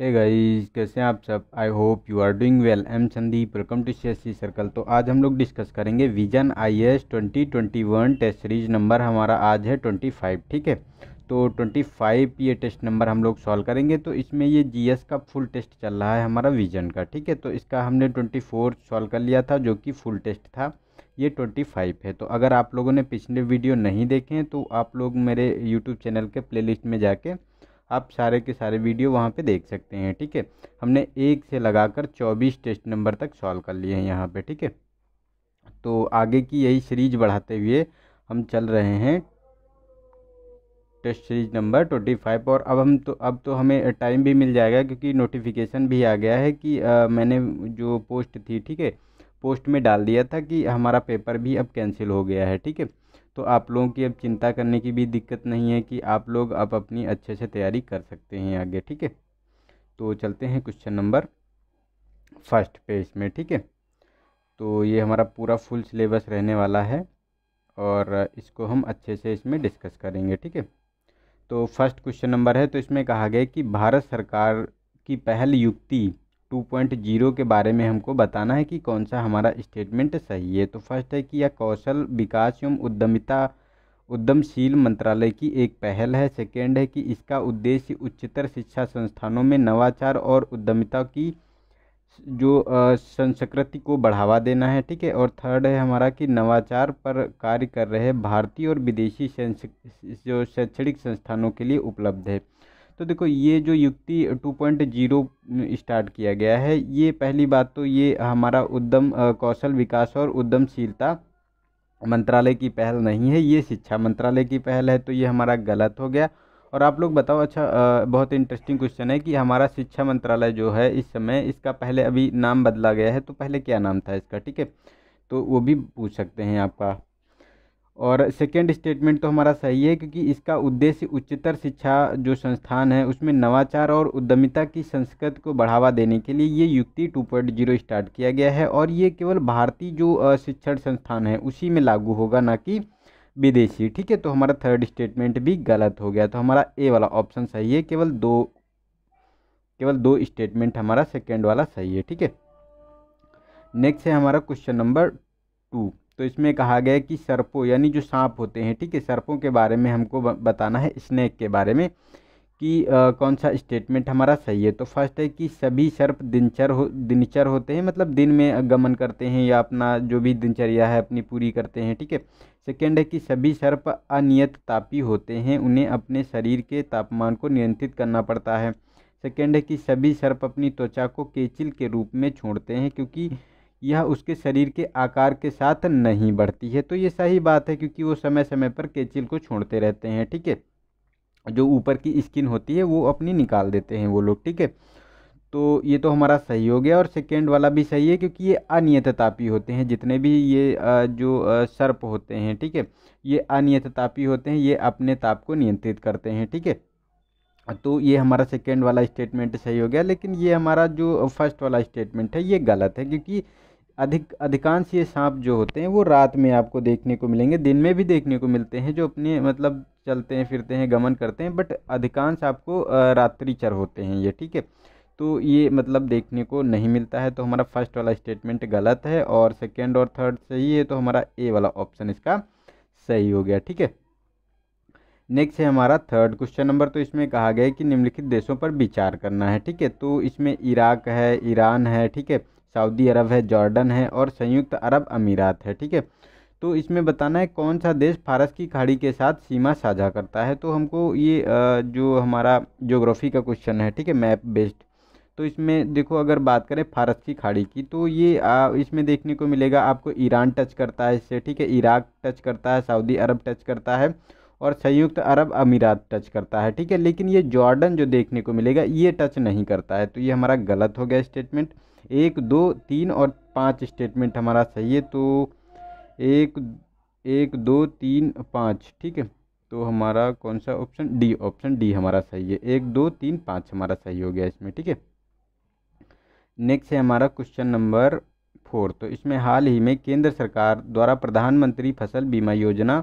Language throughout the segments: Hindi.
है गाइस कैसे हैं आप सब I hope you are doing well am Sandeep welcome to C circle तो आज हम लोग डिस्कस करेंगे vision I S twenty twenty one test series number हमारा आज है ट्वेंटी फाइव ठीक है तो ट्वेंटी फाइव ये टेस्ट नंबर हम लोग सॉल्व करेंगे तो इसमें ये जीएस का फुल टेस्ट चल रहा है हमारा विजन का ठीक है तो इसका हमने ट्वेंटी फोर सॉल्व कर लिया था जो कि फुल टेस्ट था ये ट्वेंटी फाइव है तो अगर आप लोगों ने पिछले वीडियो नहीं देखे हैं तो आप लोग मेरे यूट्यूब चैनल के प्लेलिस्ट में जाके आप सारे के सारे वीडियो वहाँ पे देख सकते हैं ठीक है हमने एक से लगाकर चौबीस टेस्ट नंबर तक सॉल्व कर लिए हैं यहाँ पे ठीक है तो आगे की यही सीरीज बढ़ाते हुए हम चल रहे हैं test series number twenty five और अब हम तो अब तो हमें टाइम भी मिल जाएगा क्योंकि नोटिफिकेशन भी आ गया है कि आ, मैंने जो पोस्ट थी ठीक है पोस्ट में डाल दिया था कि हमारा पेपर भी अब कैंसिल हो गया है ठीक है तो आप लोगों की अब चिंता करने की भी दिक्कत नहीं है कि आप लोग अब अपनी अच्छे से तैयारी कर सकते हैं आगे ठीक है तो चलते हैं क्वेश्चन नंबर फर्स्ट पेज में ठीक है तो ये हमारा पूरा फुल सिलेबस रहने वाला है और इसको हम अच्छे से इसमें डिस्कस करेंगे ठीक है तो फर्स्ट क्वेश्चन नंबर है तो इसमें कहा गया कि भारत सरकार की पहल युक्ति टू पॉइंट जीरो के बारे में हमको बताना है कि कौन सा हमारा स्टेटमेंट सही है तो फर्स्ट है कि यह कौशल विकास एवं उद्यमिता उद्यमशील मंत्रालय की एक पहल है सेकेंड है कि इसका उद्देश्य उच्चतर शिक्षा संस्थानों में नवाचार और उद्यमिता की जो संस्कृति को बढ़ावा देना है ठीक है और थर्ड है हमारा कि नवाचार पर कार्य कर रहे भारतीय और विदेशी जो शैक्षणिक संस्थानों के लिए उपलब्ध है तो देखो ये जो युक्ति 2.0 स्टार्ट किया गया है ये पहली बात तो ये हमारा उद्यम कौशल विकास और उद्यमशीलता मंत्रालय की पहल नहीं है ये शिक्षा मंत्रालय की पहल है तो ये हमारा गलत हो गया और आप लोग बताओ अच्छा बहुत इंटरेस्टिंग क्वेश्चन है कि हमारा शिक्षा मंत्रालय जो है इस समय इसका पहले अभी नाम बदला गया है तो पहले क्या नाम था इसका ठीक है तो वो भी पूछ सकते हैं आपका और सेकेंड स्टेटमेंट तो हमारा सही है क्योंकि इसका उद्देश्य उच्चतर शिक्षा जो संस्थान है उसमें नवाचार और उद्यमिता की संस्कृत को बढ़ावा देने के लिए ये युक्ति टू पॉइंट जीरो स्टार्ट किया गया है और ये केवल भारतीय जो शिक्षण संस्थान है उसी में लागू होगा ना कि विदेशी ठीक है तो हमारा थर्ड स्टेटमेंट भी गलत हो गया तो हमारा ए वाला ऑप्शन सही है केवल दो केवल दो स्टेटमेंट हमारा सेकेंड वाला सही है ठीक है नेक्स्ट है हमारा क्वेश्चन नंबर टू तो इसमें कहा गया कि सर्पों यानी जो सांप होते हैं ठीक है सर्पों के बारे में हमको बताना है स्नैक के बारे में कि आ, कौन सा स्टेटमेंट हमारा सही है तो फर्स्ट है कि सभी सर्प दिनचर हो दिनचर होते हैं मतलब दिन में गमन करते हैं या अपना जो भी दिनचर्या है अपनी पूरी करते हैं ठीक है सेकेंड है कि सभी सर्प अनियत तापी होते हैं उन्हें अपने शरीर के तापमान को नियंत्रित करना पड़ता है सेकेंड है कि सभी सर्प अपनी त्वचा को केचिल के रूप में छोड़ते हैं क्योंकि यह उसके शरीर के आकार के साथ नहीं बढ़ती है तो ये सही बात है क्योंकि वो समय समय पर केचिल को छोड़ते रहते हैं ठीक है जो ऊपर की स्किन होती है वो अपनी निकाल देते हैं वो लोग ठीक है तो ये तो हमारा सही हो गया और सेकेंड वाला भी सही है क्योंकि ये तापी होते हैं जितने भी ये जो सर्प होते हैं ठीक है ये अनियततापी होते हैं ये अपने ताप को नियंत्रित करते हैं ठीक है तो ये हमारा सेकेंड वाला स्टेटमेंट सही हो गया लेकिन ये हमारा जो फर्स्ट वाला स्टेटमेंट है ये गलत है क्योंकि अधिक अधिकांश ये सांप जो होते हैं वो रात में आपको देखने को मिलेंगे दिन में भी देखने को मिलते हैं जो अपने मतलब चलते हैं फिरते हैं गमन करते हैं बट अधिकांश आपको रात्रि चर होते हैं ये ठीक है तो ये मतलब देखने को नहीं मिलता है तो हमारा फर्स्ट वाला स्टेटमेंट गलत है और सेकेंड और थर्ड सही है तो हमारा ए वाला ऑप्शन इसका सही हो गया ठीक है नेक्स्ट है हमारा थर्ड क्वेश्चन नंबर तो इसमें कहा गया है कि निम्नलिखित देशों पर विचार करना है ठीक है तो इसमें इराक है ईरान है ठीक है सऊदी अरब है जॉर्डन है और संयुक्त अरब अमीरात है ठीक है तो इसमें बताना है कौन सा देश फारस की खाड़ी के साथ सीमा साझा करता है तो हमको ये जो हमारा जोग्राफ़ी का क्वेश्चन है ठीक है मैप बेस्ड तो इसमें देखो अगर बात करें फारस की खाड़ी की तो ये आ, इसमें देखने को मिलेगा आपको ईरान टच करता है इससे ठीक है इराक टच करता है सऊदी अरब टच करता है और संयुक्त अरब अमीरात टच करता है ठीक है लेकिन ये जॉर्डन जो देखने को मिलेगा ये टच नहीं करता है तो ये हमारा गलत हो गया स्टेटमेंट एक दो तीन और पाँच स्टेटमेंट हमारा सही है तो एक एक दो तीन पाँच ठीक है तो हमारा कौन सा ऑप्शन डी ऑप्शन डी हमारा सही है एक दो तीन पाँच हमारा सही हो गया इसमें ठीक है नेक्स्ट है हमारा क्वेश्चन नंबर फोर तो इसमें हाल ही में केंद्र सरकार द्वारा प्रधानमंत्री फसल बीमा योजना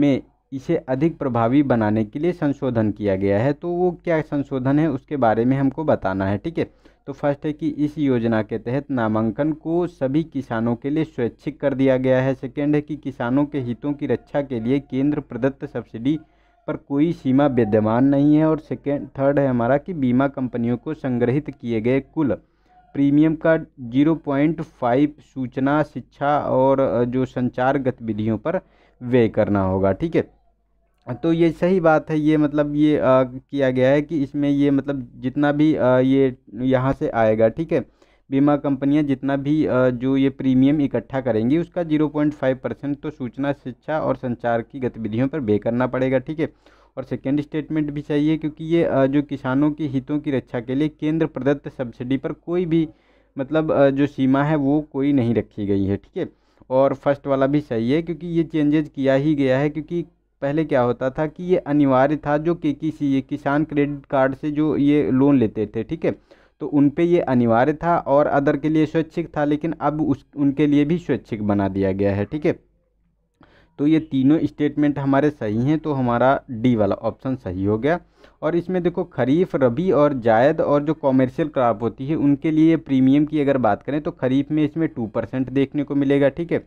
में इसे अधिक प्रभावी बनाने के लिए संशोधन किया गया है तो वो क्या संशोधन है उसके बारे में हमको बताना है ठीक है तो फर्स्ट है कि इस योजना के तहत नामांकन को सभी किसानों के लिए स्वैच्छिक कर दिया गया है सेकेंड है कि किसानों के हितों की रक्षा के लिए केंद्र प्रदत्त सब्सिडी पर कोई सीमा विद्यमान नहीं है और सेकेंड थर्ड है हमारा कि बीमा कंपनियों को संग्रहित किए गए कुल प्रीमियम का जीरो पॉइंट फाइव सूचना शिक्षा और जो संचार गतिविधियों पर व्यय करना होगा ठीक है तो ये सही बात है ये मतलब ये आ, किया गया है कि इसमें ये मतलब जितना भी आ, ये यहाँ से आएगा ठीक है बीमा कंपनियां जितना भी आ, जो ये प्रीमियम इकट्ठा करेंगी उसका जीरो पॉइंट फाइव परसेंट तो सूचना शिक्षा और संचार की गतिविधियों पर बे करना पड़ेगा ठीक है और सेकेंड स्टेटमेंट भी चाहिए क्योंकि ये जो किसानों के हितों की रक्षा के लिए केंद्र प्रदत्त सब्सिडी पर कोई भी मतलब जो सीमा है वो कोई नहीं रखी गई है ठीक है और फर्स्ट वाला भी सही है क्योंकि ये चेंजेज किया ही गया है क्योंकि पहले क्या होता था कि ये अनिवार्य था जो कि किसी ये किसान क्रेडिट कार्ड से जो ये लोन लेते थे ठीक है तो उन पे ये अनिवार्य था और अदर के लिए स्वैच्छिक था लेकिन अब उस उनके लिए भी स्वैच्छिक बना दिया गया है ठीक है तो ये तीनों स्टेटमेंट हमारे सही हैं तो हमारा डी वाला ऑप्शन सही हो गया और इसमें देखो खरीफ रबी और जायद और जो कॉमर्शियल क्रॉप होती है उनके लिए प्रीमियम की अगर बात करें तो खरीफ में इसमें टू परसेंट देखने को मिलेगा ठीक है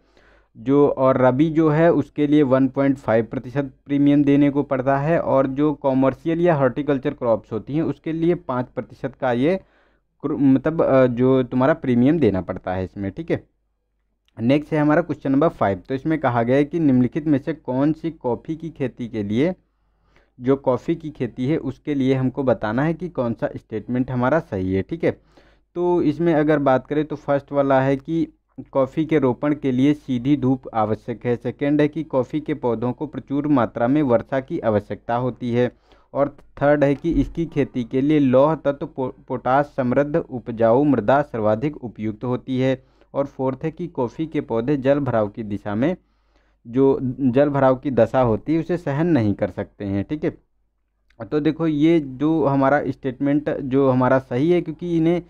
जो और रबी जो है उसके लिए 1.5 प्रतिशत प्रीमियम देने को पड़ता है और जो कॉमर्शियल या हॉर्टिकल्चर क्रॉप्स होती हैं उसके लिए पाँच प्रतिशत का ये मतलब जो तुम्हारा प्रीमियम देना पड़ता है इसमें ठीक है नेक्स्ट है हमारा क्वेश्चन नंबर फाइव तो इसमें कहा गया है कि निम्नलिखित में से कौन सी कॉफ़ी की खेती के लिए जो कॉफ़ी की खेती है उसके लिए हमको बताना है कि कौन सा स्टेटमेंट हमारा सही है ठीक है तो इसमें अगर बात करें तो फर्स्ट वाला है कि कॉफ़ी के रोपण के लिए सीधी धूप आवश्यक है सेकेंड है कि कॉफ़ी के पौधों को प्रचुर मात्रा में वर्षा की आवश्यकता होती है और थर्ड है कि इसकी खेती के लिए लौह तत्व पो, पोटास समृद्ध उपजाऊ मृदा सर्वाधिक उपयुक्त होती है और फोर्थ है कि कॉफ़ी के पौधे जल भराव की दिशा में जो जल भराव की दशा होती है उसे सहन नहीं कर सकते हैं ठीक है तो देखो ये जो हमारा स्टेटमेंट जो हमारा सही है क्योंकि इन्हें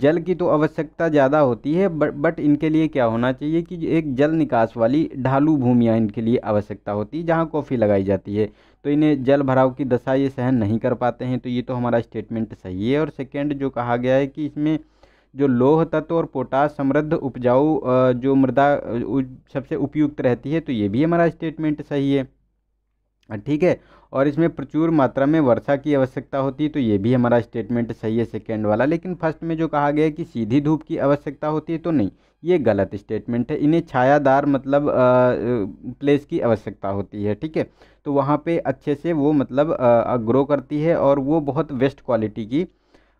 जल की तो आवश्यकता ज़्यादा होती है बट बट इनके लिए क्या होना चाहिए कि एक जल निकास वाली ढालू भूमियाँ इनके लिए आवश्यकता होती है जहाँ कॉफ़ी लगाई जाती है तो इन्हें जल भराव की दशा ये सहन नहीं कर पाते हैं तो ये तो हमारा स्टेटमेंट सही है और सेकेंड जो कहा गया है कि इसमें जो लोह तत्व और पोटास समृद्ध उपजाऊ जो मृदा सबसे उपयुक्त रहती है तो ये भी हमारा स्टेटमेंट सही है हाँ, ठीक है और इसमें प्रचुर मात्रा में वर्षा की आवश्यकता होती है तो ये भी हमारा स्टेटमेंट सही है सेकेंड वाला लेकिन फर्स्ट में जो कहा गया है कि सीधी धूप की आवश्यकता होती है तो नहीं ये गलत स्टेटमेंट है इन्हें छायादार मतलब आ, प्लेस की आवश्यकता होती है ठीक है तो वहाँ पे अच्छे से वो मतलब आ, ग्रो करती है और वो बहुत बेस्ट क्वालिटी की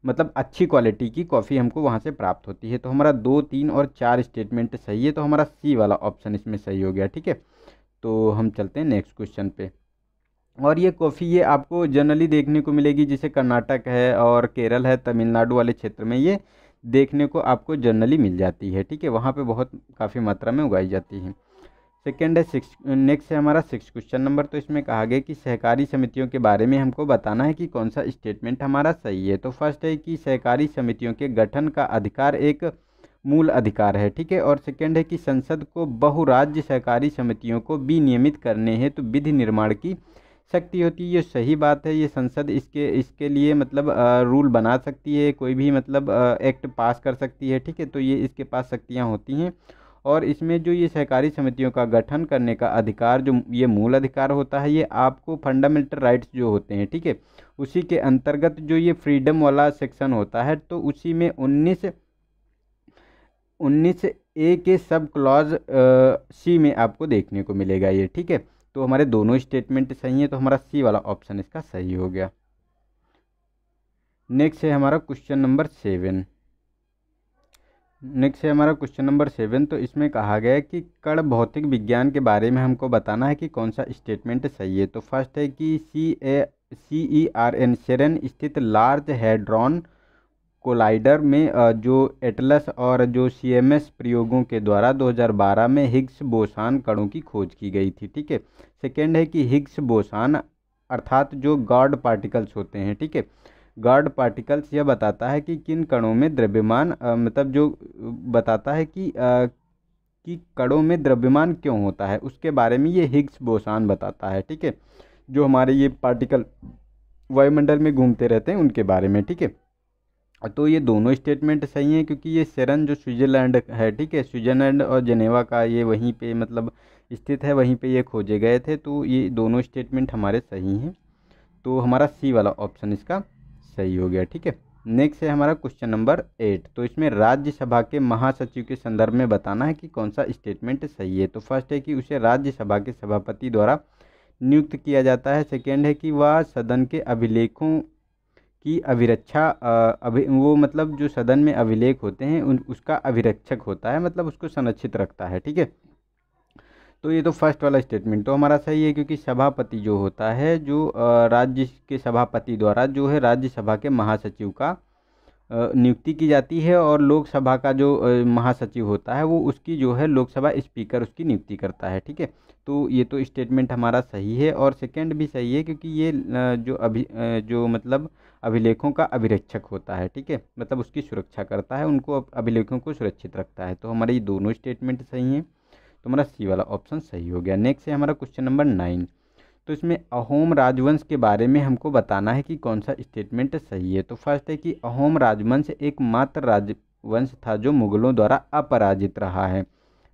मतलब अच्छी क्वालिटी की कॉफ़ी हमको वहाँ से प्राप्त होती है तो हमारा दो तीन और चार स्टेटमेंट सही है तो हमारा सी वाला ऑप्शन इसमें सही हो गया ठीक है तो हम चलते हैं नेक्स्ट क्वेश्चन पर और ये कॉफ़ी ये आपको जनरली देखने को मिलेगी जैसे कर्नाटक है और केरल है तमिलनाडु वाले क्षेत्र में ये देखने को आपको जनरली मिल जाती है ठीक है वहाँ पे बहुत काफ़ी मात्रा में उगाई जाती है सेकेंड है सिक्स नेक्स्ट है हमारा सिक्स क्वेश्चन नंबर तो इसमें कहा गया कि सहकारी समितियों के बारे में हमको बताना है कि कौन सा स्टेटमेंट हमारा सही है तो फर्स्ट है कि सहकारी समितियों के गठन का अधिकार एक मूल अधिकार है ठीक है और सेकेंड है कि संसद को बहुराज्य सहकारी समितियों को विनियमित करने हैं तो विधि निर्माण की सकती होती है ये सही बात है ये संसद इसके इसके लिए मतलब रूल बना सकती है कोई भी मतलब एक्ट पास कर सकती है ठीक है तो ये इसके पास शक्तियाँ होती हैं और इसमें जो ये सहकारी समितियों का गठन करने का अधिकार जो ये मूल अधिकार होता है ये आपको फंडामेंटल राइट्स जो होते हैं ठीक है उसी के अंतर्गत जो ये फ्रीडम वाला सेक्शन होता है तो उसी में उन्नीस उन्नीस ए के सब क्लॉज सी में आपको देखने को मिलेगा ये ठीक है तो हमारे दोनों स्टेटमेंट सही हैं तो हमारा सी वाला ऑप्शन इसका सही हो गया नेक्स्ट है हमारा क्वेश्चन नंबर सेवन नेक्स्ट है हमारा क्वेश्चन नंबर सेवन तो इसमें कहा गया है कि कण भौतिक विज्ञान के बारे में हमको बताना है कि कौन सा स्टेटमेंट सही है तो फर्स्ट है कि सी ए सी ई आर एन सेरन स्थित लार्ज हैड्रॉन कोलाइडर में जो एटलस और जो सीएमएस प्रयोगों के द्वारा 2012 में हिग्स बोसान कणों की खोज की गई थी ठीक है सेकेंड है कि हिग्स बोसान अर्थात जो गॉड पार्टिकल्स होते हैं ठीक है गॉड पार्टिकल्स यह बताता है कि किन कणों में द्रव्यमान मतलब जो बताता है कि आ, कि कणों में द्रव्यमान क्यों होता है उसके बारे में ये हिग्स बोसान बताता है ठीक है जो हमारे ये पार्टिकल वायुमंडल में घूमते रहते हैं उनके बारे में ठीक है तो ये दोनों स्टेटमेंट सही हैं क्योंकि ये सेरन जो स्विट्ज़रलैंड है ठीक है स्विट्ज़रलैंड और जनेवा का ये वहीं पे मतलब स्थित है वहीं पे ये खोजे गए थे तो ये दोनों स्टेटमेंट हमारे सही हैं तो हमारा सी वाला ऑप्शन इसका सही हो गया ठीक है नेक्स्ट है हमारा क्वेश्चन नंबर एट तो इसमें राज्यसभा के महासचिव के संदर्भ में बताना है कि कौन सा स्टेटमेंट सही है तो फर्स्ट है कि उसे राज्यसभा के सभापति द्वारा नियुक्त किया जाता है सेकेंड है कि वह सदन के अभिलेखों की अभिरक्षा अभि वो मतलब जो सदन में अभिलेख होते हैं उन उसका अभिरक्षक होता है मतलब उसको संरक्षित रखता है ठीक है तो ये तो फर्स्ट वाला स्टेटमेंट तो हमारा सही है क्योंकि सभापति जो होता है जो राज्य के सभापति द्वारा जो है राज्यसभा के महासचिव का नियुक्ति की जाती है और लोकसभा का जो महासचिव होता है वो उसकी जो है लोकसभा स्पीकर उसकी नियुक्ति करता है ठीक है तो ये तो स्टेटमेंट हमारा सही है और सेकंड भी सही है क्योंकि ये जो अभी जो मतलब अभिलेखों का अभिरक्षक होता है ठीक है मतलब उसकी सुरक्षा करता है उनको अभिलेखों को सुरक्षित रखता है तो हमारे ये दोनों स्टेटमेंट सही हैं तो हमारा सी वाला ऑप्शन सही हो गया नेक्स्ट है हमारा क्वेश्चन नंबर नाइन तो इसमें अहोम राजवंश के बारे में हमको बताना है कि कौन सा स्टेटमेंट सही है तो फर्स्ट है कि अहोम राजवंश एकमात्र राजवंश था जो मुगलों द्वारा अपराजित रहा है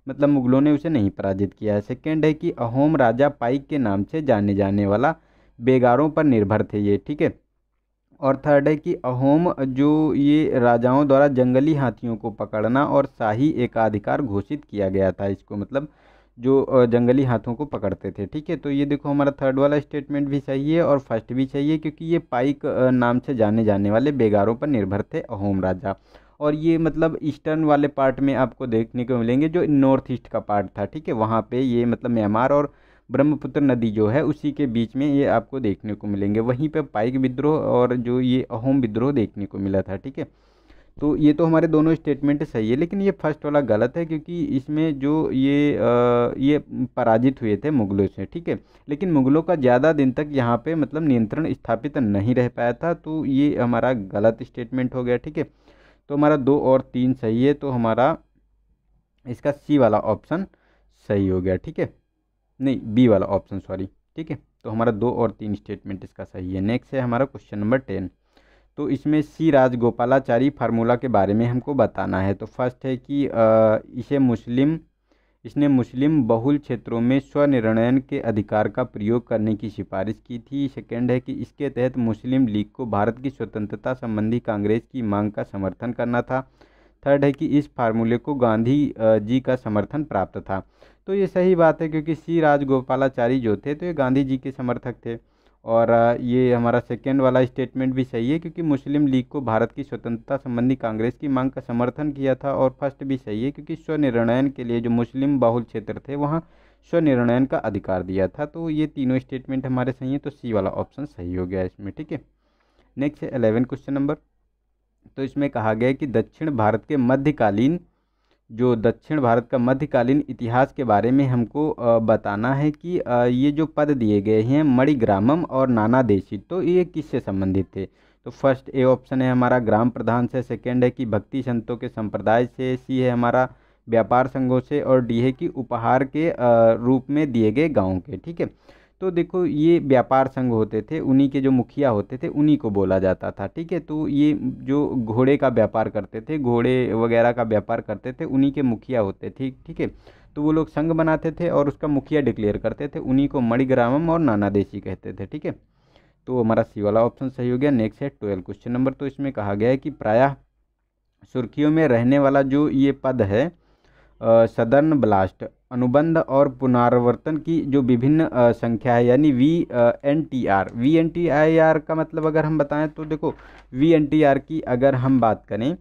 मतलब मुगलों ने उसे नहीं पराजित किया है सेकेंड है कि अहोम राजा पाइक के नाम से जाने जाने वाला बेगारों पर निर्भर थे ये ठीक है और थर्ड है कि अहोम जो ये राजाओं द्वारा जंगली हाथियों को पकड़ना और शाही एकाधिकार घोषित किया गया था इसको मतलब जो जंगली हाथों को पकड़ते थे ठीक है तो ये देखो हमारा थर्ड वाला स्टेटमेंट भी सही है और फर्स्ट भी सही है क्योंकि ये पाइक नाम से जाने जाने वाले बेगारों पर निर्भर थे अहोम राजा और ये मतलब ईस्टर्न वाले पार्ट में आपको देखने को मिलेंगे जो नॉर्थ ईस्ट का पार्ट था ठीक है वहाँ पे ये मतलब म्यांमार और ब्रह्मपुत्र नदी जो है उसी के बीच में ये आपको देखने को मिलेंगे वहीं पर पाइक विद्रोह और जो ये अहोम विद्रोह देखने को मिला था ठीक है तो ये तो हमारे दोनों स्टेटमेंट सही है लेकिन ये फर्स्ट वाला गलत है क्योंकि इसमें जो ये आ, ये पराजित हुए थे मुगलों से ठीक है लेकिन मुगलों का ज़्यादा दिन तक यहाँ पे मतलब नियंत्रण स्थापित नहीं रह पाया था तो ये हमारा गलत स्टेटमेंट हो गया ठीक है तो हमारा दो और तीन सही है तो हमारा इसका सी वाला ऑप्शन सही हो गया ठीक है नहीं बी वाला ऑप्शन सॉरी ठीक है तो हमारा दो और तीन स्टेटमेंट इसका सही है नेक्स्ट है हमारा क्वेश्चन नंबर टेन तो इसमें सी राजगोपालाचारी फार्मूला के बारे में हमको बताना है तो फर्स्ट है कि इसे मुस्लिम इसने मुस्लिम बहुल क्षेत्रों में स्वनिर्णयन के अधिकार का प्रयोग करने की सिफारिश की थी सेकेंड है कि इसके तहत मुस्लिम लीग को भारत की स्वतंत्रता संबंधी कांग्रेस की मांग का समर्थन करना था थर्ड है कि इस फार्मूले को गांधी जी का समर्थन प्राप्त था तो ये सही बात है क्योंकि सी राजगोपालाचारी जो थे तो ये गांधी जी के समर्थक थे और ये हमारा सेकेंड वाला स्टेटमेंट भी सही है क्योंकि मुस्लिम लीग को भारत की स्वतंत्रता संबंधी कांग्रेस की मांग का समर्थन किया था और फर्स्ट भी सही है क्योंकि स्वनिर्णयन के लिए जो मुस्लिम बाहुल क्षेत्र थे वहाँ स्वनिर्णयन का अधिकार दिया था तो ये तीनों स्टेटमेंट हमारे सही हैं तो सी वाला ऑप्शन सही हो गया इसमें ठीक है नेक्स्ट है क्वेश्चन नंबर तो इसमें कहा गया कि दक्षिण भारत के मध्यकालीन जो दक्षिण भारत का मध्यकालीन इतिहास के बारे में हमको बताना है कि ये जो पद दिए गए हैं मणिग्रामम और नाना देशी तो ये किससे संबंधित थे तो फर्स्ट ए ऑप्शन है हमारा ग्राम प्रधान से सेकंड है कि भक्ति संतों के संप्रदाय से सी है हमारा व्यापार संघों से और डी है कि उपहार के रूप में दिए गए गाँव के ठीक है तो देखो ये व्यापार संघ होते थे उन्हीं के जो मुखिया होते थे उन्हीं को बोला जाता था ठीक है तो ये जो घोड़े का व्यापार करते थे घोड़े वगैरह का व्यापार करते थे उन्हीं के मुखिया होते थे ठीक है तो वो लोग संघ बनाते थे और उसका मुखिया डिक्लेयर करते थे उन्हीं को मणिग्रामम और नानादेशी कहते थे ठीक है तो हमारा सी वाला ऑप्शन सही हो गया नेक्स्ट है ट्वेल्व क्वेश्चन नंबर तो इसमें कहा गया है कि प्रायः सुर्खियों में रहने वाला जो ये पद है सदर्न ब्लास्ट अनुबंध और पुनरावर्तन की जो विभिन्न संख्या है यानी V N T R V N T I R का मतलब अगर हम बताएं तो देखो वी एन टी आर की अगर हम बात करें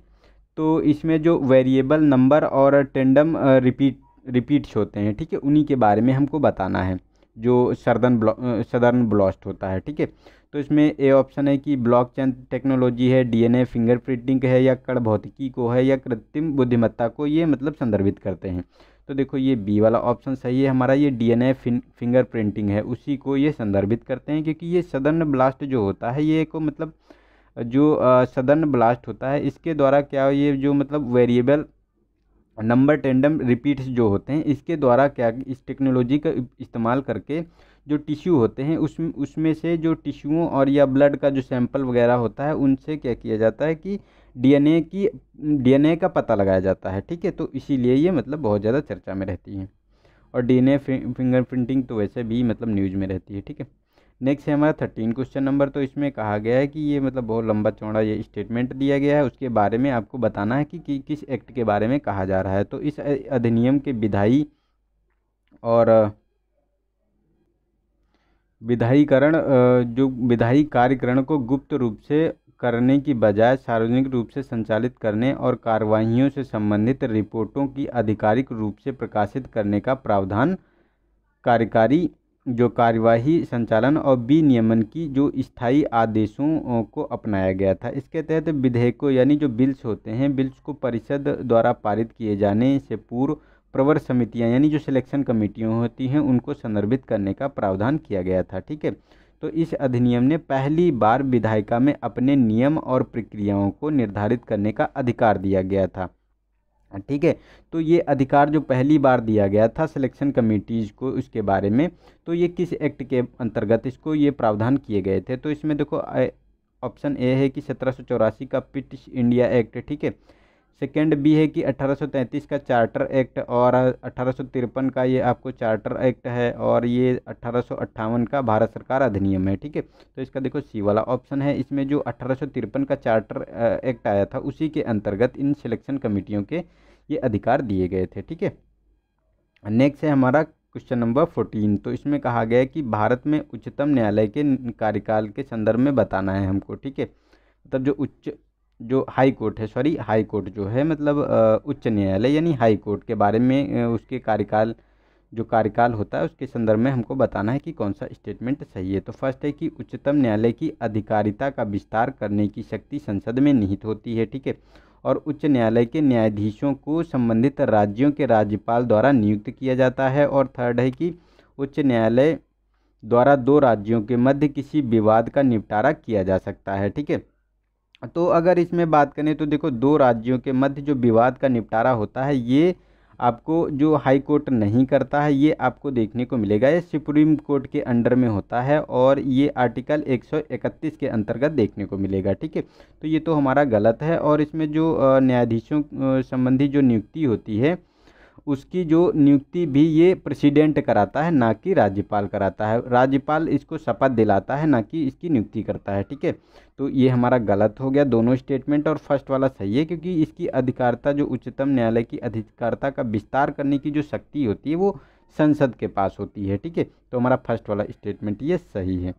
तो इसमें जो वेरिएबल नंबर और टेंडम रिपीट रिपीट्स होते हैं ठीक है उन्हीं के बारे में हमको बताना है जो सदर्न ब्लॉ सदर्न ब्लास्ट होता है ठीक है तो इसमें ए ऑप्शन है कि ब्लॉकचेन टेक्नोलॉजी है डीएनए फिंगरप्रिंटिंग है या कड़ भौतिकी को है या कृत्रिम बुद्धिमत्ता को ये मतलब संदर्भित करते हैं तो देखो ये बी वाला ऑप्शन सही है हमारा ये डीएनए फिंगर प्रिंटिंग है उसी को ये संदर्भित करते हैं क्योंकि ये सदर्न ब्लास्ट जो होता है ये को मतलब जो सदर्न ब्लास्ट होता है इसके द्वारा क्या ये जो मतलब वेरिएबल नंबर टेंडम रिपीट्स जो होते हैं इसके द्वारा क्या इस टेक्नोलॉजी का इस्तेमाल करके जो टिश्यू होते हैं उस उसमें से जो टिश्यूओं और या ब्लड का जो सैंपल वगैरह होता है उनसे क्या किया जाता है कि डीएनए की डीएनए का पता लगाया जाता है ठीक है तो इसीलिए ये मतलब बहुत ज़्यादा चर्चा में रहती है और डीएनए फिंगर प्रिंटिंग तो वैसे भी मतलब न्यूज़ में रहती है ठीक है नेक्स्ट है हमारा थर्टीन क्वेश्चन नंबर तो इसमें कहा गया है कि ये मतलब बहुत लंबा चौड़ा ये स्टेटमेंट दिया गया है उसके बारे में आपको बताना है कि, कि किस एक्ट के बारे में कहा जा रहा है तो इस अधिनियम के विधाई और विधायीकरण जो विधायी कार्यकरण को गुप्त रूप से करने की बजाय सार्वजनिक रूप से संचालित करने और कार्रवाइयों से संबंधित रिपोर्टों की आधिकारिक रूप से प्रकाशित करने का प्रावधान कार्यकारी जो कार्यवाही संचालन और विनियमन की जो स्थायी आदेशों को अपनाया गया था इसके तहत विधेयकों यानी जो बिल्स होते हैं बिल्स को परिषद द्वारा पारित किए जाने से पूर्व प्रवर समितियाँ यानी जो सिलेक्शन कमेटियाँ होती हैं उनको संदर्भित करने का प्रावधान किया गया था ठीक है तो इस अधिनियम ने पहली बार विधायिका में अपने नियम और प्रक्रियाओं को निर्धारित करने का अधिकार दिया गया था ठीक है तो ये अधिकार जो पहली बार दिया गया था सिलेक्शन कमेटीज़ को उसके बारे में तो ये किस एक्ट के अंतर्गत इसको ये प्रावधान किए गए थे तो इसमें देखो ऑप्शन ए है कि सत्रह का पिट इंडिया एक्ट ठीक है सेकेंड बी है कि 1833 का चार्टर एक्ट और अठारह का ये आपको चार्टर एक्ट है और ये अठारह का भारत सरकार अधिनियम है ठीक है तो इसका देखो सी वाला ऑप्शन है इसमें जो अठारह का चार्टर एक्ट आया था उसी के अंतर्गत इन सिलेक्शन कमेटियों के ये अधिकार दिए गए थे ठीक है नेक्स्ट है हमारा क्वेश्चन नंबर फोर्टीन तो इसमें कहा गया है कि भारत में उच्चतम न्यायालय के कार्यकाल के संदर्भ में बताना है हमको ठीक है मतलब जो उच्च जो हाई कोर्ट है सॉरी हाई कोर्ट जो है मतलब उच्च न्यायालय यानी हाई कोर्ट के बारे में उसके कार्यकाल जो कार्यकाल होता है उसके संदर्भ में हमको बताना है कि कौन सा स्टेटमेंट सही है तो फर्स्ट है कि उच्चतम न्यायालय की अधिकारिता का विस्तार करने की शक्ति संसद में निहित होती है ठीक है और उच्च न्यायालय के न्यायाधीशों को संबंधित राज्यों के राज्यपाल द्वारा नियुक्त किया जाता है और थर्ड है कि उच्च न्यायालय द्वारा दो राज्यों के मध्य किसी विवाद का निपटारा किया जा सकता है ठीक है तो अगर इसमें बात करें तो देखो दो राज्यों के मध्य जो विवाद का निपटारा होता है ये आपको जो हाई कोर्ट नहीं करता है ये आपको देखने को मिलेगा ये सुप्रीम कोर्ट के अंडर में होता है और ये आर्टिकल 131 के अंतर्गत देखने को मिलेगा ठीक है तो ये तो हमारा गलत है और इसमें जो न्यायाधीशों संबंधी जो नियुक्ति होती है उसकी जो नियुक्ति भी ये प्रेसिडेंट कराता है ना कि राज्यपाल कराता है राज्यपाल इसको शपथ दिलाता है ना कि इसकी नियुक्ति करता है ठीक है तो ये हमारा गलत हो गया दोनों स्टेटमेंट और फर्स्ट वाला सही है क्योंकि इसकी अधिकारता जो उच्चतम न्यायालय की अधिकारता का विस्तार करने की जो शक्ति होती है वो संसद के पास होती है ठीक है तो हमारा फर्स्ट वाला स्टेटमेंट ये सही है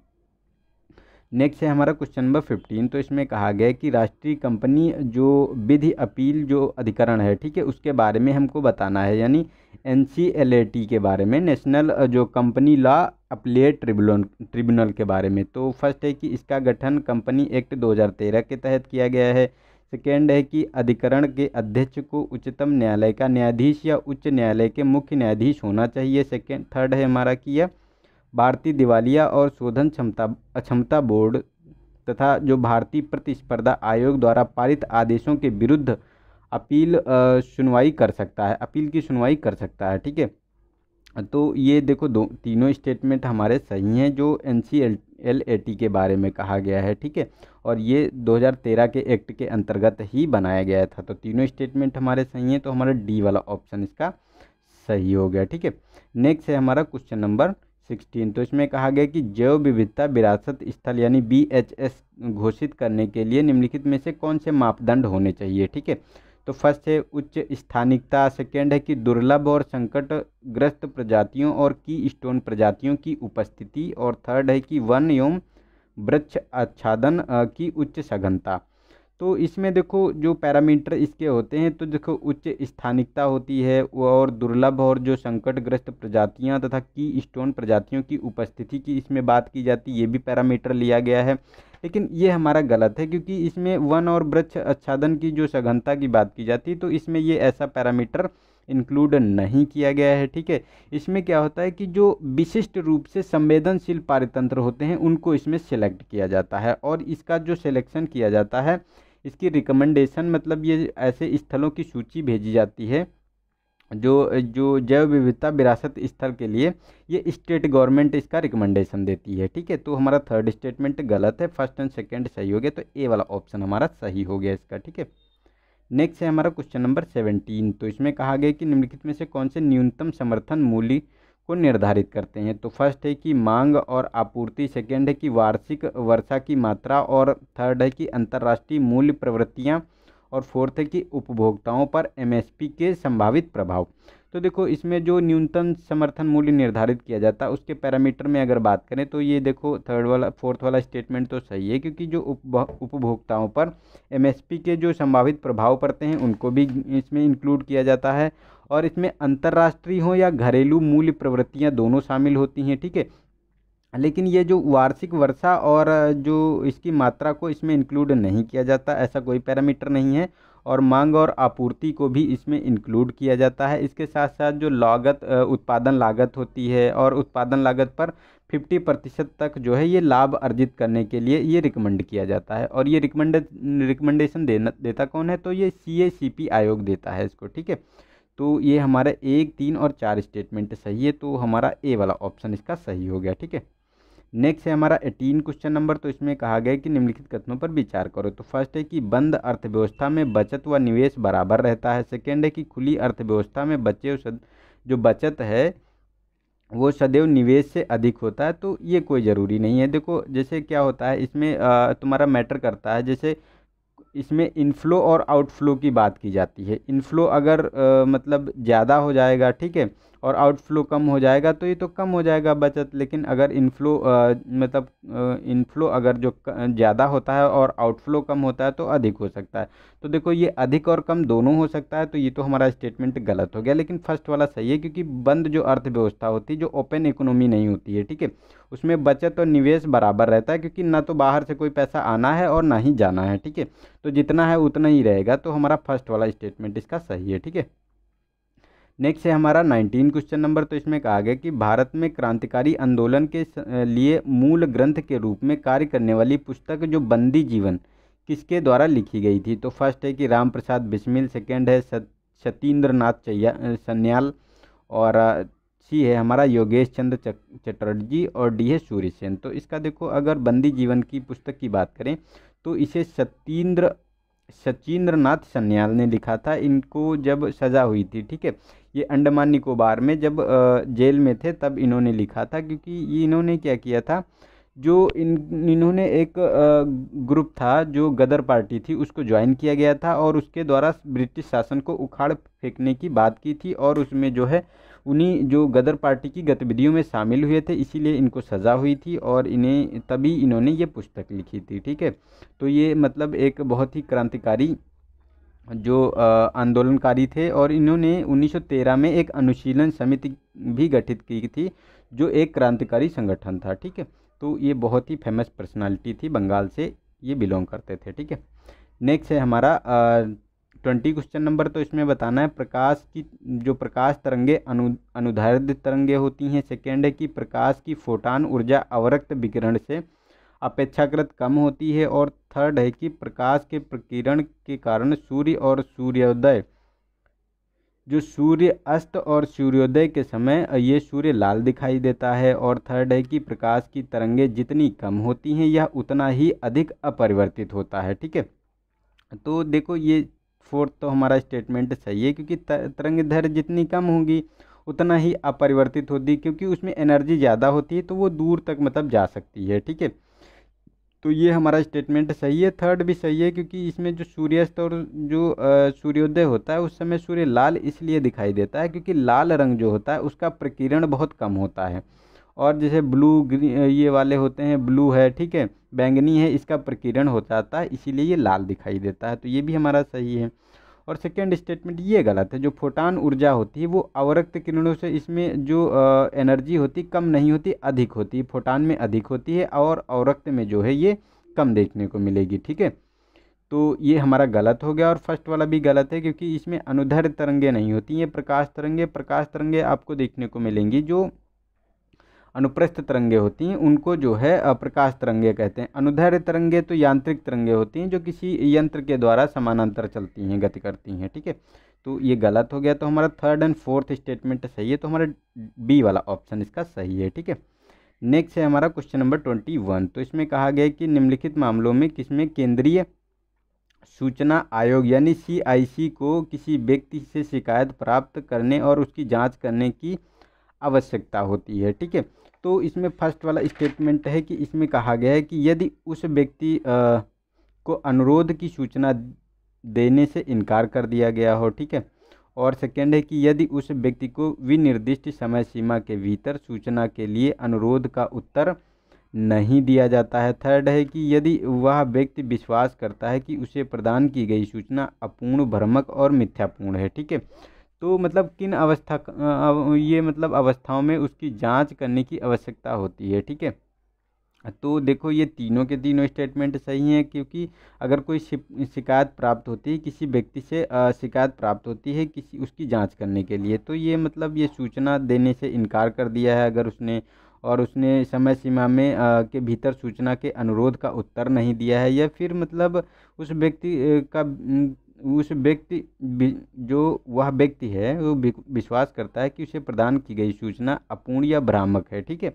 नेक्स्ट है हमारा क्वेश्चन नंबर फिफ्टीन तो इसमें कहा गया कि राष्ट्रीय कंपनी जो विधि अपील जो अधिकरण है ठीक है उसके बारे में हमको बताना है यानी एन के बारे में नेशनल जो company law appellate tribunal tribunal के बारे में तो फर्स्ट है कि इसका गठन कंपनी एक्ट 2013 के तहत किया गया है सेकेंड है कि अधिकरण के अध्यक्ष को उच्चतम न्यायालय का न्यायाधीश या उच्च न्यायालय के मुख्य न्यायाधीश होना चाहिए सेकेंड थर्ड है हमारा कि यह भारतीय दिवालिया और शोधन क्षमता अक्षमता बोर्ड तथा जो भारतीय प्रतिस्पर्धा आयोग द्वारा पारित आदेशों के विरुद्ध अपील सुनवाई कर सकता है अपील की सुनवाई कर सकता है ठीक है तो ये देखो दो तीनों स्टेटमेंट हमारे सही हैं जो N C L L A T के बारे में कहा गया है ठीक है और ये 2013 के एक्ट के अंतर्गत ही बनाया गया था तो तीनों स्टेटमेंट हमारे सही हैं तो हमारा डी वाला ऑप्शन इसका सही हो गया ठीक है नेक्स्ट है हमारा क्वेश्चन नंबर सिक्सटीन तो इसमें कहा गया कि जैव विविधता विरासत स्थल यानी बी एच एस घोषित करने के लिए निम्नलिखित में से कौन से मापदंड होने चाहिए ठीक है तो फर्स्ट है उच्च स्थानिकता सेकेंड है कि दुर्लभ और संकटग्रस्त प्रजातियों और की स्टोन प्रजातियों की उपस्थिति और थर्ड है कि वन एवं वृक्ष आच्छादन की उच्च सघनता तो इसमें देखो जो पैरामीटर इसके होते हैं तो देखो उच्च स्थानिकता होती है और दुर्लभ और जो संकटग्रस्त प्रजातियां तथा की स्टोन प्रजातियों की उपस्थिति की इसमें बात की जाती है ये भी पैरामीटर लिया गया है लेकिन ये हमारा गलत है क्योंकि इसमें वन और वृक्ष आच्छादन की जो सघनता की बात की जाती है तो इसमें ये ऐसा पैरामीटर इंक्लूड नहीं किया गया है ठीक है इसमें क्या होता है कि जो विशिष्ट रूप से संवेदनशील पारितंत्र होते हैं उनको इसमें सेलेक्ट किया जाता है और इसका जो सिलेक्शन किया जाता है इसकी रिकमेंडेशन मतलब ये ऐसे स्थलों की सूची भेजी जाती है जो जो जैव विविधता विरासत स्थल के लिए ये स्टेट गवर्नमेंट इसका रिकमेंडेशन देती है ठीक है तो हमारा थर्ड स्टेटमेंट गलत है फर्स्ट एंड सेकेंड सही हो गया तो ए वाला ऑप्शन हमारा सही हो गया इसका ठीक है नेक्स्ट है हमारा क्वेश्चन नंबर सेवेंटीन तो इसमें कहा गया कि निम्नलिखित में से कौन से न्यूनतम समर्थन मूल्य को निर्धारित करते हैं तो फर्स्ट है कि मांग और आपूर्ति सेकेंड है कि वार्षिक वर्षा की मात्रा और थर्ड है कि अंतर्राष्ट्रीय मूल्य प्रवृत्तियाँ और फोर्थ है कि उपभोक्ताओं पर एमएसपी के संभावित प्रभाव तो देखो इसमें जो न्यूनतम समर्थन मूल्य निर्धारित किया जाता है उसके पैरामीटर में अगर बात करें तो ये देखो थर्ड वाला फोर्थ वाला स्टेटमेंट तो सही है क्योंकि जो उपभोक्ताओं पर एमएसपी के जो संभावित प्रभाव पड़ते हैं उनको भी इसमें इंक्लूड किया जाता है और इसमें अंतर्राष्ट्रीय हों या घरेलू मूल्य प्रवृत्तियाँ दोनों शामिल होती हैं ठीक है लेकिन ये जो वार्षिक वर्षा और जो इसकी मात्रा को इसमें इंक्लूड नहीं किया जाता ऐसा कोई पैरामीटर नहीं है और मांग और आपूर्ति को भी इसमें इंक्लूड किया जाता है इसके साथ साथ जो लागत उत्पादन लागत होती है और उत्पादन लागत पर 50 प्रतिशत तक जो है ये लाभ अर्जित करने के लिए ये रिकमेंड किया जाता है और ये रिकमेंड रिकमेंडेशन देना देता कौन है तो ये सी आयोग देता है इसको ठीक है तो ये हमारे एक तीन और चार स्टेटमेंट सही है तो हमारा ए वाला ऑप्शन इसका सही हो गया ठीक है नेक्स्ट है हमारा एटीन क्वेश्चन नंबर तो इसमें कहा गया कि निम्नलिखित कथनों पर विचार करो तो फर्स्ट है कि बंद अर्थव्यवस्था में बचत व निवेश बराबर रहता है सेकेंड है कि खुली अर्थव्यवस्था में बचे जो बचत है वो सदैव निवेश से अधिक होता है तो ये कोई ज़रूरी नहीं है देखो जैसे क्या होता है इसमें तुम्हारा मैटर करता है जैसे इसमें इनफ्लो और आउटफ्लो की बात की जाती है इनफ्लो अगर आ, मतलब ज़्यादा हो जाएगा ठीक है और आउटफ्लो कम हो जाएगा तो ये तो कम हो जाएगा बचत लेकिन अगर इनफ्लो मतलब इनफ्लो अगर जो ज़्यादा होता है और आउटफ्लो कम होता है तो अधिक हो सकता है तो देखो ये अधिक और कम दोनों हो सकता है तो ये तो हमारा स्टेटमेंट गलत हो गया लेकिन फर्स्ट वाला सही है क्योंकि बंद जो अर्थव्यवस्था होती है जो ओपन इकोनॉमी नहीं होती है ठीक है उसमें बचत और निवेश बराबर रहता है क्योंकि ना तो बाहर से कोई पैसा आना है और ना ही जाना है ठीक है तो जितना है उतना ही रहेगा तो हमारा फर्स्ट वाला स्टेटमेंट इसका सही है ठीक है नेक्स्ट है हमारा नाइनटीन क्वेश्चन नंबर तो इसमें कहा गया कि भारत में क्रांतिकारी आंदोलन के लिए मूल ग्रंथ के रूप में कार्य करने वाली पुस्तक जो बंदी जीवन किसके द्वारा लिखी गई थी तो फर्स्ट है कि राम प्रसाद बिस्मिल सेकेंड है सत्येंद्र नाथ सन्याल और सी है हमारा योगेश चंद्र चटर्जी और डी है सूर्य सेन तो इसका देखो अगर बंदी जीवन की पुस्तक की बात करें तो इसे सत्येंद्र सचिंद्र नाथ सन्याल ने लिखा था इनको जब सज़ा हुई थी ठीक है ये अंडमान निकोबार में जब जेल में थे तब इन्होंने लिखा था क्योंकि ये इन्होंने क्या किया था जो इन इन्होंने एक ग्रुप था जो गदर पार्टी थी उसको ज्वाइन किया गया था और उसके द्वारा ब्रिटिश शासन को उखाड़ फेंकने की बात की थी और उसमें जो है उन्हीं जो गदर पार्टी की गतिविधियों में शामिल हुए थे इसीलिए इनको सज़ा हुई थी और इन्हें तभी इन्होंने ये पुस्तक लिखी थी ठीक है तो ये मतलब एक बहुत ही क्रांतिकारी जो आंदोलनकारी थे और इन्होंने 1913 में एक अनुशीलन समिति भी गठित की थी जो एक क्रांतिकारी संगठन था ठीक है तो ये बहुत ही फेमस पर्सनालिटी थी बंगाल से ये बिलोंग करते थे ठीक है नेक्स्ट है हमारा ट्वेंटी क्वेश्चन नंबर तो इसमें बताना है प्रकाश की जो प्रकाश तरंगे अनु अनुधारित तरंगे होती हैं सेकेंड है कि प्रकाश की फोटान ऊर्जा अवरक्त विकिरण से अपेक्षाकृत कम होती है और थर्ड है कि प्रकाश के प्रकीर्ण के कारण सूर्य और सूर्योदय जो सूर्य अस्त और सूर्योदय के समय ये सूर्य लाल दिखाई देता है और थर्ड है कि प्रकाश की तरंगे जितनी कम होती हैं यह उतना ही अधिक अपरिवर्तित होता है ठीक है तो देखो ये फोर्थ तो हमारा स्टेटमेंट सही है क्योंकि तरंग धर जितनी कम होगी उतना ही अपरिवर्तित होती क्योंकि उसमें एनर्जी ज़्यादा होती है तो वो दूर तक मतलब जा सकती है ठीक है तो ये हमारा स्टेटमेंट सही है थर्ड भी सही है क्योंकि इसमें जो सूर्यास्त और जो सूर्योदय होता है उस समय सूर्य लाल इसलिए दिखाई देता है क्योंकि लाल रंग जो होता है उसका प्रकीर्ण बहुत कम होता है और जैसे ब्लू ग्रीन ये वाले होते हैं ब्लू है ठीक है बैंगनी है इसका प्रकीर्ण हो जाता है इसीलिए ये लाल दिखाई देता है तो ये भी हमारा सही है और सेकेंड स्टेटमेंट ये गलत है जो फोटान ऊर्जा होती है वो अवरक्त किरणों से इसमें जो आ, एनर्जी होती कम नहीं होती अधिक होती है फोटान में अधिक होती है और अवरक्त में जो है ये कम देखने को मिलेगी ठीक है तो ये हमारा गलत हो गया और फर्स्ट वाला भी गलत है क्योंकि इसमें अनुधर तरंगे नहीं होती ये प्रकाश तरंगे प्रकाश तरंगे आपको देखने को मिलेंगी जो अनुप्रस्थ तरंगे होती हैं उनको जो है प्रकाश तरंगे कहते हैं अनुधैर्य तरंगे तो यांत्रिक तरंगे होती हैं जो किसी यंत्र के द्वारा समानांतर चलती हैं गति करती हैं ठीक है तो ये गलत हो गया तो हमारा थर्ड एंड फोर्थ स्टेटमेंट सही है तो हमारा बी वाला ऑप्शन इसका सही है ठीक है नेक्स्ट है हमारा क्वेश्चन नंबर ट्वेंटी वन तो इसमें कहा गया कि निम्नलिखित मामलों में किसमें केंद्रीय सूचना आयोग यानी सी को किसी व्यक्ति से शिकायत प्राप्त करने और उसकी जांच करने की आवश्यकता होती है ठीक है तो इसमें फर्स्ट वाला स्टेटमेंट है कि इसमें कहा गया है कि यदि उस व्यक्ति को अनुरोध की सूचना देने से इनकार कर दिया गया हो ठीक है और सेकेंड है कि यदि उस व्यक्ति को विनिर्दिष्ट समय सीमा के भीतर सूचना के लिए अनुरोध का उत्तर नहीं दिया जाता है थर्ड है कि यदि वह व्यक्ति विश्वास करता है कि उसे प्रदान की गई सूचना अपूर्ण भ्रमक और मिथ्यापूर्ण है ठीक है तो मतलब किन अवस्था ये मतलब अवस्थाओं में उसकी जांच करने की आवश्यकता होती है ठीक है तो देखो ये तीनों के तीनों स्टेटमेंट सही हैं क्योंकि अगर कोई शिकायत प्राप्त होती है किसी व्यक्ति से शिकायत प्राप्त होती है किसी उसकी जांच करने के लिए तो ये मतलब ये सूचना देने से इनकार कर दिया है अगर उसने और उसने समय सीमा में आ, के भीतर सूचना के अनुरोध का उत्तर नहीं दिया है या फिर मतलब उस व्यक्ति का उस व्यक्ति जो वह व्यक्ति है वो विश्वास करता है कि उसे प्रदान की गई सूचना अपूर्ण या भ्रामक है ठीक है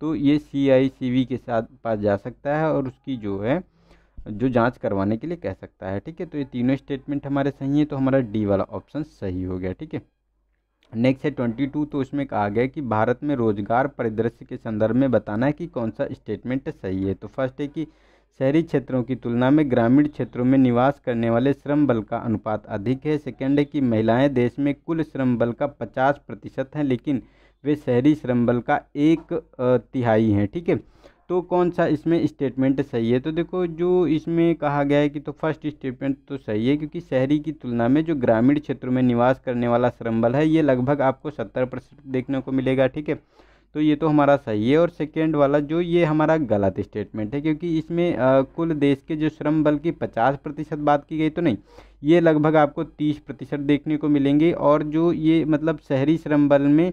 तो ये सी आई सी वी के साथ पास जा सकता है और उसकी जो है जो जांच करवाने के लिए कह सकता है ठीक है तो ये तीनों स्टेटमेंट हमारे सही हैं तो हमारा डी वाला ऑप्शन सही हो गया ठीक है नेक्स्ट है ट्वेंटी टू तो उसमें कहा गया कि भारत में रोजगार परिदृश्य के संदर्भ में बताना है कि कौन सा स्टेटमेंट सही है तो फर्स्ट है कि शहरी क्षेत्रों की तुलना में ग्रामीण क्षेत्रों में निवास करने वाले श्रम बल का अनुपात अधिक है सेकेंड है कि महिलाएं देश में कुल श्रम बल का पचास प्रतिशत हैं लेकिन वे शहरी श्रम बल का एक तिहाई हैं ठीक है तो कौन सा इसमें स्टेटमेंट सही है तो देखो जो इसमें कहा गया है कि तो फर्स्ट स्टेटमेंट तो सही है क्योंकि शहरी की तुलना में जो ग्रामीण क्षेत्रों में निवास करने वाला श्रम बल है ये लगभग आपको सत्तर देखने को मिलेगा ठीक है तो ये तो हमारा सही है और सेकेंड वाला जो ये हमारा गलत स्टेटमेंट है क्योंकि इसमें कुल देश के जो श्रम बल की पचास प्रतिशत बात की गई तो नहीं ये लगभग आपको तीस प्रतिशत देखने को मिलेंगे और जो ये मतलब शहरी श्रम बल में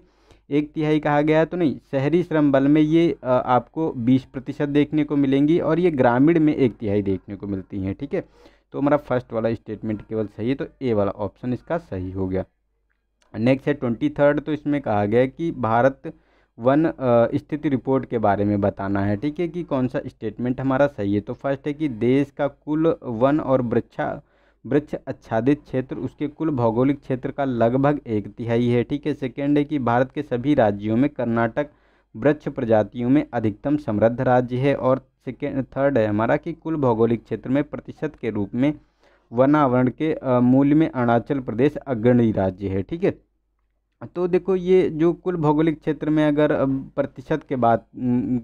एक तिहाई कहा गया तो नहीं शहरी श्रम बल में ये आपको बीस प्रतिशत देखने को मिलेंगी और ये ग्रामीण में एक तिहाई देखने को मिलती हैं ठीक है तो हमारा फर्स्ट वाला स्टेटमेंट केवल सही है तो ए वाला ऑप्शन इसका सही हो गया नेक्स्ट है ट्वेंटी थर्ड तो इसमें कहा गया कि भारत वन स्थिति रिपोर्ट के बारे में बताना है ठीक है कि कौन सा स्टेटमेंट हमारा सही है तो फर्स्ट है कि देश का कुल वन और वृक्षा वृक्ष आच्छादित क्षेत्र उसके कुल भौगोलिक क्षेत्र का लगभग एक तिहाई है ठीक है सेकेंड है कि भारत के सभी राज्यों में कर्नाटक वृक्ष प्रजातियों में अधिकतम समृद्ध राज्य है और सेकेंड थर्ड है हमारा कि कुल भौगोलिक क्षेत्र में प्रतिशत के रूप में वनावरण के मूल्य में अरुणाचल प्रदेश अग्रणी राज्य है ठीक है तो देखो ये जो कुल भौगोलिक क्षेत्र में अगर प्रतिशत के बात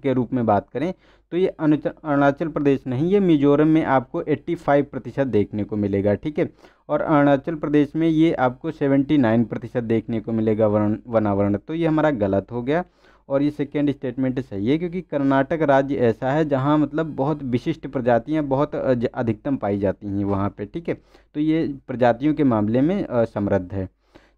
के रूप में बात करें तो ये अरुणाचल प्रदेश नहीं ये मिजोरम में आपको 85 प्रतिशत देखने को मिलेगा ठीक है और अरुणाचल प्रदेश में ये आपको 79 प्रतिशत देखने को मिलेगा वर्ण वनावरण तो ये हमारा गलत हो गया और ये सेकेंड स्टेटमेंट सही है क्योंकि कर्नाटक राज्य ऐसा है जहाँ मतलब बहुत विशिष्ट प्रजातियाँ बहुत अधिकतम पाई जाती हैं वहाँ पर ठीक है तो ये प्रजातियों के मामले में समृद्ध है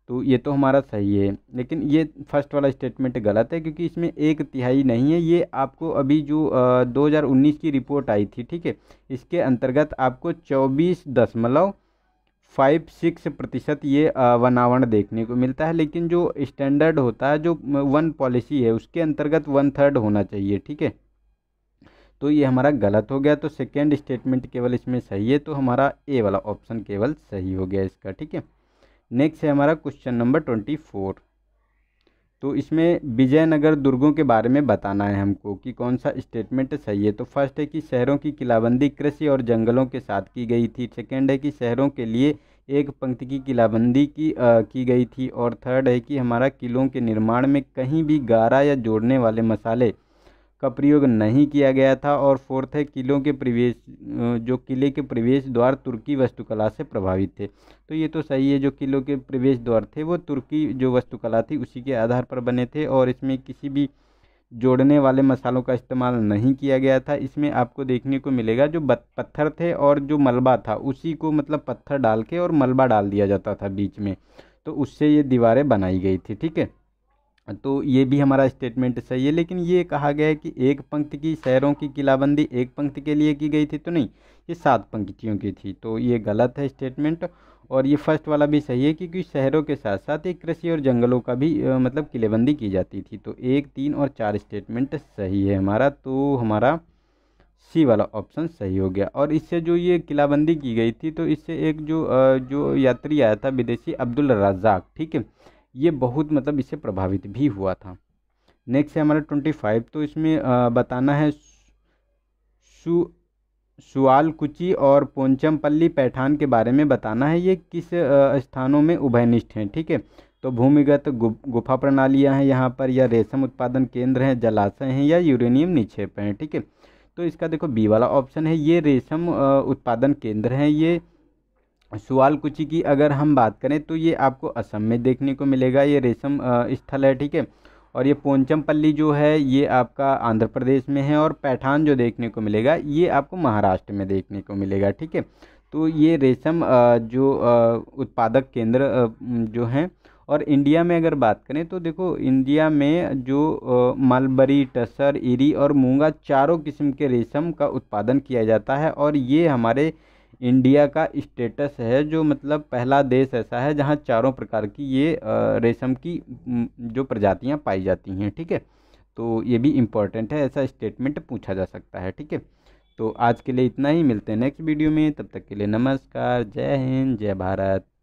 तो ये तो हमारा सही है लेकिन ये फर्स्ट वाला स्टेटमेंट गलत है क्योंकि इसमें एक तिहाई नहीं है ये आपको अभी जो आ, 2019 की रिपोर्ट आई थी ठीक है इसके अंतर्गत आपको चौबीस दशमलव फाइव सिक्स प्रतिशत ये वनावरण देखने को मिलता है लेकिन जो स्टैंडर्ड होता है जो वन पॉलिसी है उसके अंतर्गत वन थर्ड होना चाहिए ठीक है तो ये हमारा गलत हो गया तो सेकेंड स्टेटमेंट केवल इसमें सही है तो हमारा ए वाला ऑप्शन केवल सही हो गया इसका ठीक है नेक्स्ट है हमारा क्वेश्चन नंबर ट्वेंटी फोर तो इसमें विजयनगर दुर्गों के बारे में बताना है हमको कि कौन सा स्टेटमेंट सही है तो फर्स्ट है कि शहरों की किलाबंदी कृषि और जंगलों के साथ की गई थी सेकेंड है कि शहरों के लिए एक पंक्ति की किलाबंदी की आ, की गई थी और थर्ड है कि हमारा किलों के निर्माण में कहीं भी गारा या जोड़ने वाले मसाले का प्रयोग नहीं किया गया था और फोर्थ है किलों के प्रवेश जो किले के प्रवेश द्वार तुर्की वस्तुकला से प्रभावित थे तो ये तो सही है जो किलों के प्रवेश द्वार थे वो तुर्की जो वस्तुकला थी उसी के आधार पर बने थे और इसमें किसी भी जोड़ने वाले मसालों का इस्तेमाल नहीं किया गया था इसमें आपको देखने को मिलेगा जो पत्थर थे और जो मलबा था उसी को मतलब पत्थर डाल के और मलबा डाल दिया जाता था बीच में तो उससे ये दीवारें बनाई गई थी ठीक है तो ये भी हमारा स्टेटमेंट सही है लेकिन ये कहा गया है कि एक पंक्ति की शहरों की किलाबंदी एक पंक्ति के लिए की गई थी तो नहीं ये सात पंक्तियों की थी तो ये गलत है स्टेटमेंट और ये फर्स्ट वाला भी सही है क्योंकि शहरों के साथ साथ एक कृषि और जंगलों का भी मतलब किलेबंदी की जाती थी तो एक तीन और चार स्टेटमेंट सही है हमारा तो हमारा सी वाला ऑप्शन सही हो गया और इससे जो ये किलाबंदी की गई थी तो इससे एक जो जो यात्री आया था विदेशी अब्दुल रजाक ठीक है ये बहुत मतलब इसे प्रभावित भी हुआ था नेक्स्ट है हमारा ट्वेंटी फाइव तो इसमें आ, बताना है सु सुआलकुची और पोंचमपल्ली पैठान के बारे में बताना है ये किस स्थानों में उभयनिष्ठ हैं ठीक है तो भूमिगत गु, गुफा प्रणालियाँ हैं यहाँ पर या रेशम उत्पादन केंद्र हैं जलाशय हैं या यूरेनियम निक्षेप हैं ठीक है तो इसका देखो बी वाला ऑप्शन है ये रेशम उत्पादन केंद्र हैं ये कुछ की अगर हम बात करें तो ये आपको असम में देखने को मिलेगा ये रेशम स्थल है ठीक है और ये पोंचम पल्ली जो है ये आपका आंध्र प्रदेश में है और पैठान जो देखने को मिलेगा ये आपको महाराष्ट्र में देखने को मिलेगा ठीक है तो ये रेशम जो उत्पादक केंद्र जो हैं और इंडिया में अगर बात करें तो देखो इंडिया में जो मलबरी टसर इरी और मूंगा चारों किस्म के रेशम का उत्पादन किया जाता है और ये हमारे इंडिया का स्टेटस है जो मतलब पहला देश ऐसा है जहाँ चारों प्रकार की ये रेशम की जो प्रजातियाँ पाई जाती हैं ठीक है तो ये भी इम्पॉर्टेंट है ऐसा स्टेटमेंट पूछा जा सकता है ठीक है तो आज के लिए इतना ही मिलते हैं नेक्स्ट वीडियो में तब तक के लिए नमस्कार जय हिंद जय भारत